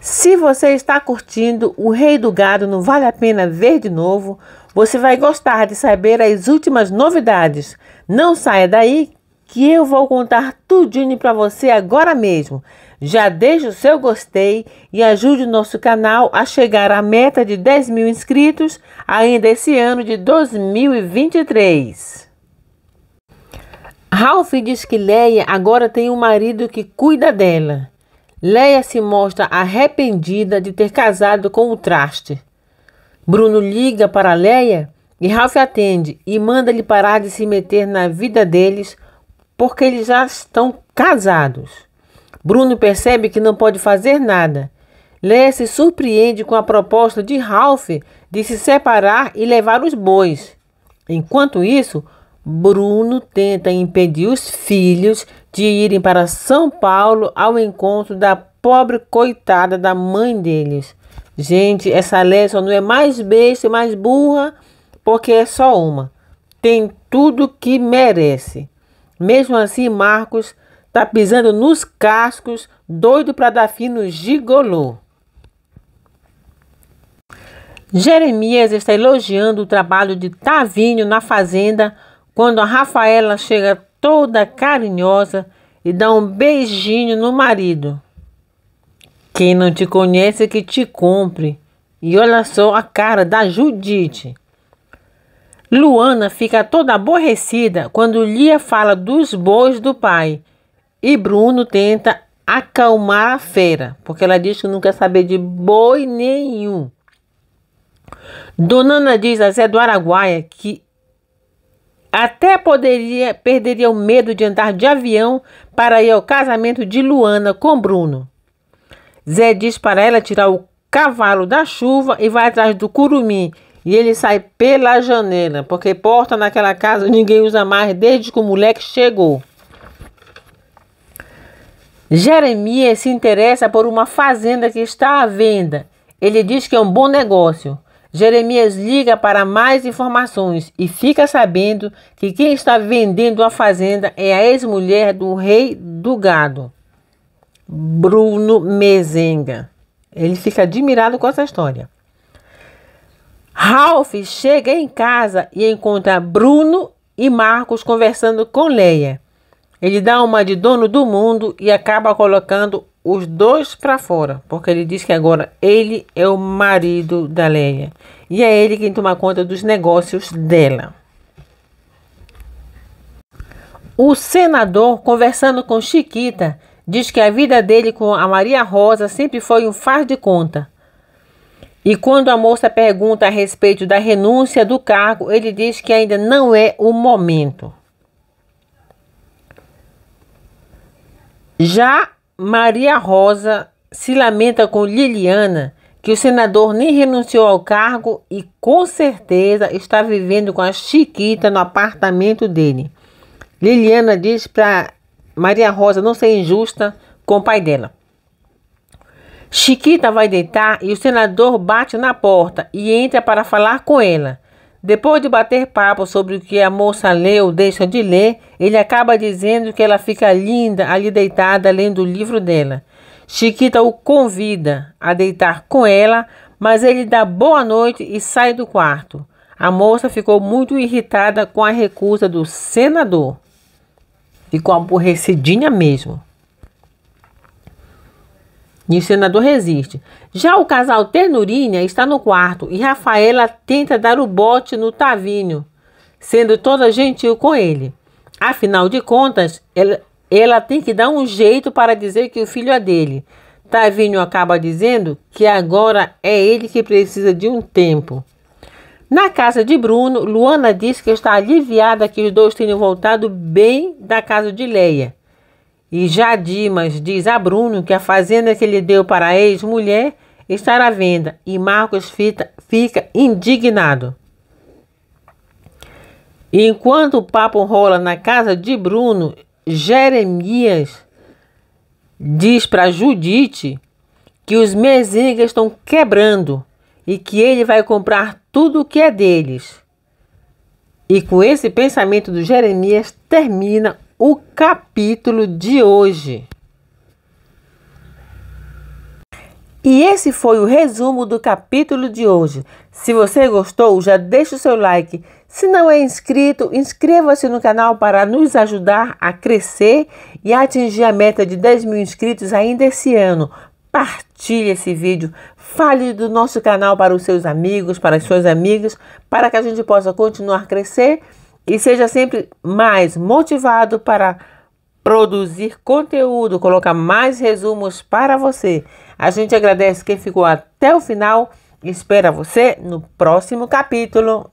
Se você está curtindo o Rei do Gado não Vale a Pena Ver de Novo, você vai gostar de saber as últimas novidades. Não saia daí que eu vou contar tudinho para você agora mesmo. Já deixe o seu gostei e ajude o nosso canal a chegar à meta de 10 mil inscritos ainda esse ano de 2023. Ralph diz que Leia agora tem um marido que cuida dela. Leia se mostra arrependida de ter casado com o traste. Bruno liga para Leia e Ralph atende e manda-lhe parar de se meter na vida deles porque eles já estão casados. Bruno percebe que não pode fazer nada. Leia se surpreende com a proposta de Ralph de se separar e levar os bois. Enquanto isso, Bruno tenta impedir os filhos de irem para São Paulo ao encontro da pobre coitada da mãe deles. Gente, essa lei não é mais besta e mais burra porque é só uma. Tem tudo que merece. Mesmo assim, Marcos tá pisando nos cascos, doido para dar fim no gigolô. Jeremias está elogiando o trabalho de Tavinho na fazenda quando a Rafaela chega toda carinhosa e dá um beijinho no marido. Quem não te conhece é que te cumpre. E olha só a cara da Judite. Luana fica toda aborrecida quando Lia fala dos bois do pai e Bruno tenta acalmar a fera, porque ela diz que não quer saber de boi nenhum. Dona Ana diz a Zé do Araguaia que até poderia perderia o medo de andar de avião para ir ao casamento de Luana com Bruno. Zé diz para ela tirar o cavalo da chuva e vai atrás do curumim. E ele sai pela janela, porque porta naquela casa ninguém usa mais desde que o moleque chegou. Jeremias se interessa por uma fazenda que está à venda. Ele diz que é um bom negócio. Jeremias liga para mais informações e fica sabendo que quem está vendendo a fazenda é a ex-mulher do rei do gado, Bruno Mezenga. Ele fica admirado com essa história. Ralph chega em casa e encontra Bruno e Marcos conversando com Leia. Ele dá uma de dono do mundo e acaba colocando os dois para fora, porque ele diz que agora ele é o marido da Leia e é ele quem toma conta dos negócios dela. O senador, conversando com Chiquita, diz que a vida dele com a Maria Rosa sempre foi um faz de conta. E quando a moça pergunta a respeito da renúncia do cargo, ele diz que ainda não é o momento. Já Maria Rosa se lamenta com Liliana que o senador nem renunciou ao cargo e com certeza está vivendo com a Chiquita no apartamento dele. Liliana diz para Maria Rosa não ser injusta com o pai dela. Chiquita vai deitar e o senador bate na porta e entra para falar com ela. Depois de bater papo sobre o que a moça lê ou deixa de ler, ele acaba dizendo que ela fica linda ali deitada lendo o livro dela. Chiquita o convida a deitar com ela, mas ele dá boa noite e sai do quarto. A moça ficou muito irritada com a recusa do senador. Ficou aborrecidinha mesmo. E o senador resiste. Já o casal Ternurinha está no quarto e Rafaela tenta dar o bote no Tavinho, sendo toda gentil com ele. Afinal de contas, ela, ela tem que dar um jeito para dizer que o filho é dele. Tavinho acaba dizendo que agora é ele que precisa de um tempo. Na casa de Bruno, Luana diz que está aliviada que os dois tenham voltado bem da casa de Leia e já Dimas diz a Bruno que a fazenda que ele deu para a ex-mulher estará à venda e Marcos Fita fica indignado. Enquanto o papo rola na casa de Bruno, Jeremias diz para Judite que os mesingas estão quebrando e que ele vai comprar tudo o que é deles. E com esse pensamento do Jeremias termina o capítulo de hoje. E esse foi o resumo do capítulo de hoje. Se você gostou, já deixa o seu like. Se não é inscrito, inscreva-se no canal para nos ajudar a crescer e atingir a meta de 10 mil inscritos ainda esse ano. Partilhe esse vídeo, fale do nosso canal para os seus amigos, para as suas amigas, para que a gente possa continuar a crescer e seja sempre mais motivado para produzir conteúdo, colocar mais resumos para você. A gente agradece quem ficou até o final. Espera você no próximo capítulo.